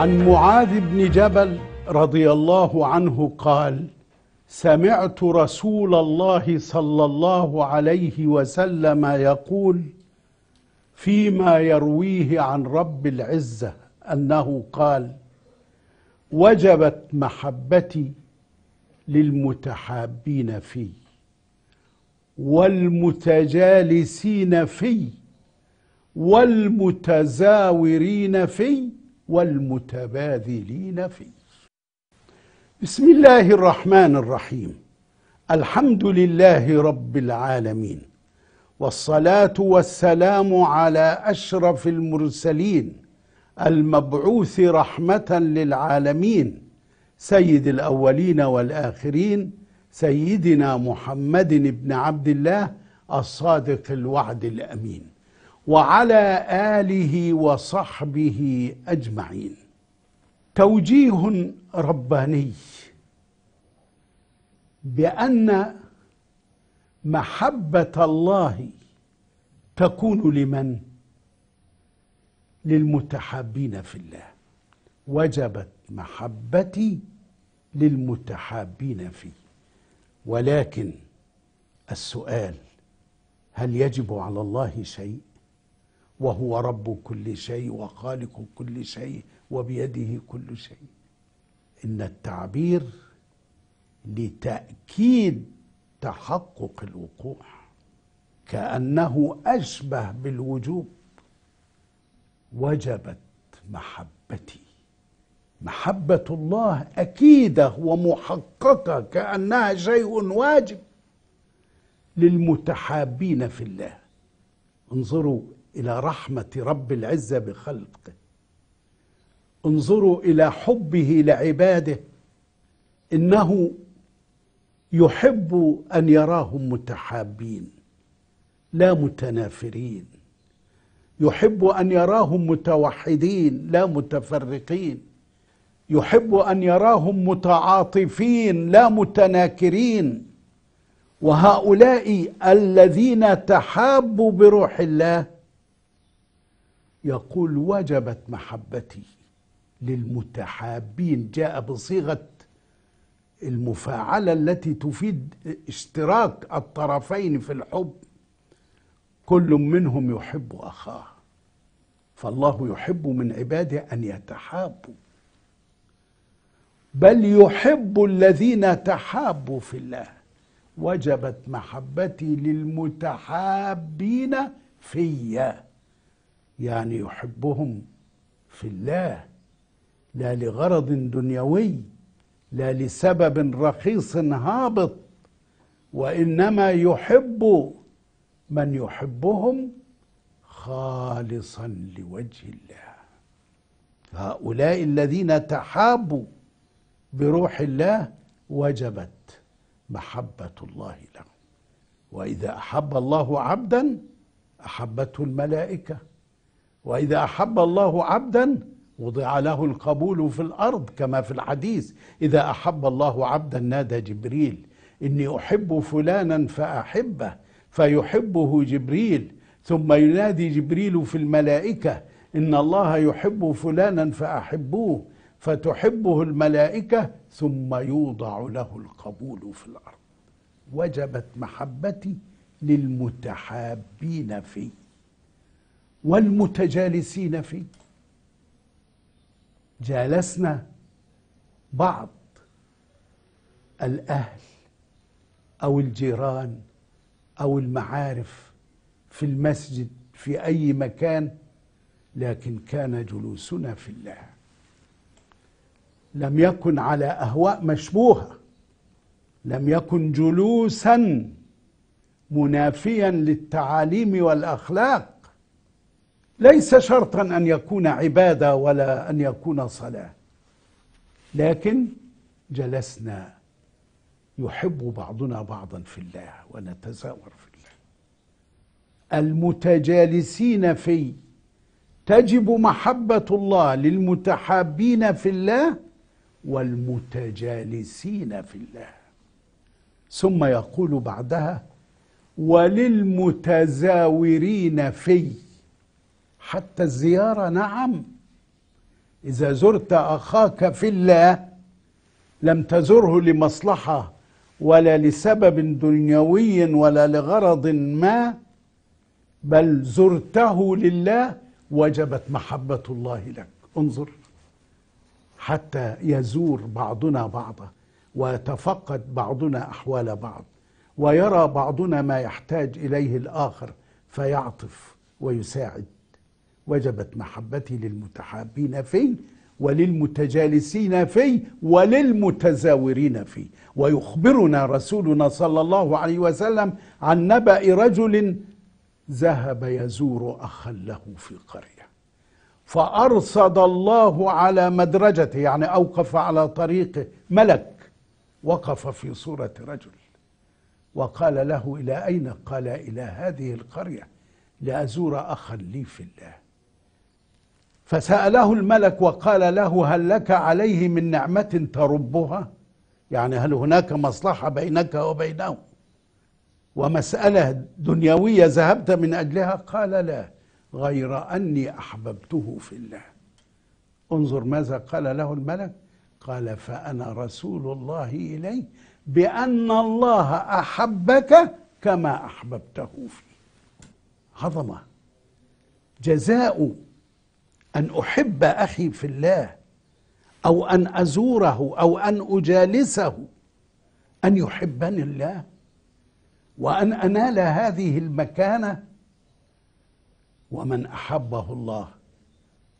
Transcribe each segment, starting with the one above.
عن معاذ بن جبل رضي الله عنه قال سمعت رسول الله صلى الله عليه وسلم يقول فيما يرويه عن رب العزه انه قال وجبت محبتي للمتحابين في والمتجالسين في والمتزاورين في والمتباذلين فيه بسم الله الرحمن الرحيم الحمد لله رب العالمين والصلاه والسلام على اشرف المرسلين المبعوث رحمه للعالمين سيد الاولين والاخرين سيدنا محمد بن عبد الله الصادق الوعد الامين وعلى اله وصحبه اجمعين توجيه رباني بان محبه الله تكون لمن للمتحابين في الله وجبت محبتي للمتحابين فيه ولكن السؤال هل يجب على الله شيء وهو رب كل شيء وخالق كل شيء وبيده كل شيء ان التعبير لتاكيد تحقق الوقوع كانه اشبه بالوجوب وجبت محبتي محبه الله اكيده ومحققه كانها شيء واجب للمتحابين في الله انظروا الى رحمه رب العزه بخلقه انظروا الى حبه لعباده انه يحب ان يراهم متحابين لا متنافرين يحب ان يراهم متوحدين لا متفرقين يحب ان يراهم متعاطفين لا متناكرين وهؤلاء الذين تحابوا بروح الله يقول وجبت محبتي للمتحابين جاء بصيغه المفاعله التي تفيد اشتراك الطرفين في الحب كل منهم يحب اخاه فالله يحب من عباده ان يتحابوا بل يحب الذين تحابوا في الله وجبت محبتي للمتحابين فيّ يعني يحبهم في الله لا لغرض دنيوي لا لسبب رخيص هابط وانما يحب من يحبهم خالصا لوجه الله هؤلاء الذين تحابوا بروح الله وجبت محبه الله لهم واذا احب الله عبدا احبته الملائكه واذا احب الله عبدا وضع له القبول في الارض كما في الحديث اذا احب الله عبدا نادى جبريل اني احب فلانا فاحبه فيحبه جبريل ثم ينادي جبريل في الملائكه ان الله يحب فلانا فاحبوه فتحبه الملائكه ثم يوضع له القبول في الارض وجبت محبتي للمتحابين في والمتجالسين فيه جالسنا بعض الاهل او الجيران او المعارف في المسجد في اي مكان لكن كان جلوسنا في الله لم يكن على اهواء مشبوهه لم يكن جلوسا منافيا للتعاليم والاخلاق ليس شرطا ان يكون عباده ولا ان يكون صلاه لكن جلسنا يحب بعضنا بعضا في الله ونتزاور في الله المتجالسين في تجب محبه الله للمتحابين في الله والمتجالسين في الله ثم يقول بعدها وللمتزاورين في حتى الزيارة نعم إذا زرت أخاك في الله لم تزره لمصلحة ولا لسبب دنيوي ولا لغرض ما بل زرته لله وجبت محبة الله لك انظر حتى يزور بعضنا بعضا ويتفقد بعضنا أحوال بعض ويرى بعضنا ما يحتاج إليه الآخر فيعطف ويساعد وجبت محبتي للمتحابين في وللمتجالسين في وللمتزاورين في ويخبرنا رسولنا صلى الله عليه وسلم عن نبأ رجل ذهب يزور أخا له في قرية فأرصد الله على مدرجته يعني أوقف على طريقه ملك وقف في صورة رجل وقال له إلى أين قال إلى هذه القرية لأزور أخا لي في الله فسأله الملك وقال له هل لك عليه من نعمة تربها يعني هل هناك مصلحة بينك وبينه ومسألة دنيوية ذهبت من أجلها قال لا غير أني أحببته في الله انظر ماذا قال له الملك قال فأنا رسول الله إليه بأن الله أحبك كما أحببته فيه عظمة جزاء أن أحب أخي في الله أو أن أزوره أو أن أجالسه أن يحبني الله وأن أنال هذه المكانة ومن أحبه الله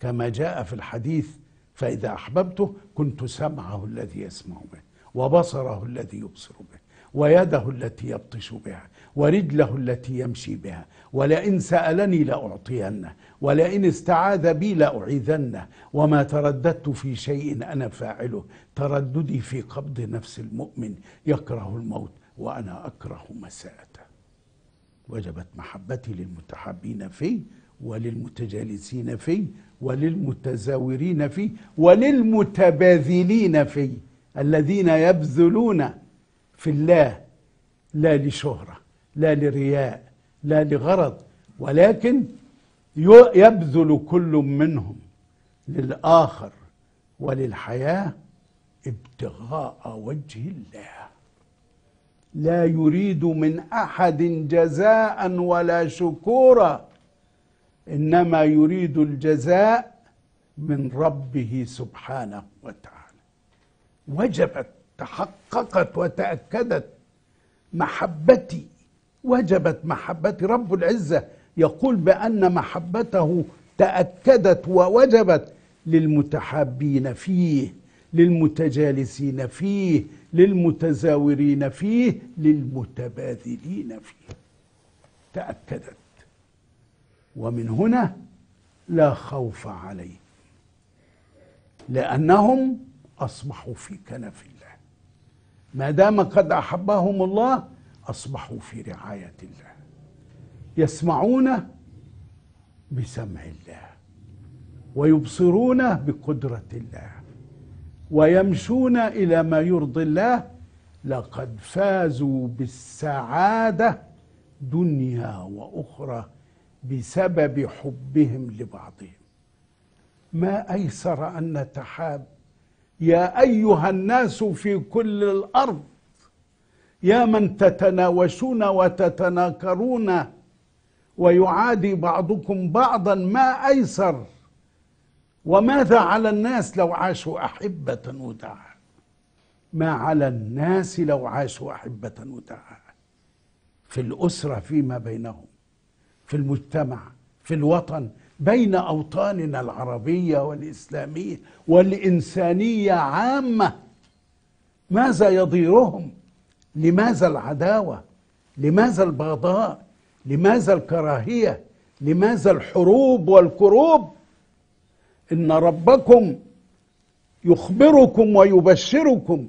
كما جاء في الحديث فإذا أحببته كنت سمعه الذي يسمع به وبصره الذي يبصر به ويده التي يبطش بها ورجله التي يمشي بها ولئن سألني لأعطينه ولئن استعاذ بي لأعيذنه وما ترددت في شيء أنا فاعله ترددي في قبض نفس المؤمن يكره الموت وأنا أكره مساءته وجبت محبتي للمتحابين فيه وللمتجالسين فيه وللمتزاورين فيه وللمتباذلين فيه الذين يبذلون في الله لا لشهره لا لرياء لا لغرض ولكن يبذل كل منهم للآخر وللحياة ابتغاء وجه الله لا يريد من أحد جزاء ولا شكورا إنما يريد الجزاء من ربه سبحانه وتعالى وجبت تحققت وتأكدت محبتي وجبت محبتي رب العزة يقول بأن محبته تأكدت ووجبت للمتحابين فيه للمتجالسين فيه للمتزاورين فيه للمتبادلين فيه تأكدت ومن هنا لا خوف عليهم لأنهم أصبحوا في كنف الله ما دام قد أحبهم الله أصبحوا في رعاية الله يسمعون بسمع الله ويبصرون بقدرة الله ويمشون إلى ما يرضي الله لقد فازوا بالسعادة دنيا وأخرى بسبب حبهم لبعضهم ما أيسر أن نتحاب يا أيها الناس في كل الأرض يا من تتناوشون وتتناكرون ويعادي بعضكم بعضا ما ايسر وماذا على الناس لو عاشوا احبه ودعاء ما على الناس لو عاشوا احبه ودعاء في الاسره فيما بينهم في المجتمع في الوطن بين اوطاننا العربيه والاسلاميه والانسانيه عامه ماذا يضيرهم لماذا العداوه لماذا البغضاء لماذا الكراهيه لماذا الحروب والكروب ان ربكم يخبركم ويبشركم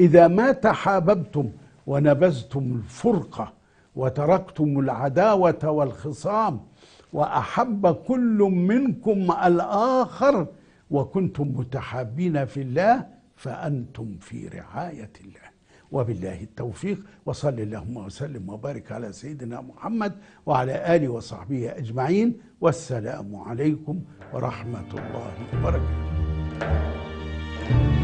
اذا ما تحاببتم ونبذتم الفرقه وتركتم العداوه والخصام واحب كل منكم الاخر وكنتم متحابين في الله فانتم في رعايه الله وبالله التوفيق وصل اللهم وسلم وبارك على سيدنا محمد وعلى آله وصحبه أجمعين والسلام عليكم ورحمة الله وبركاته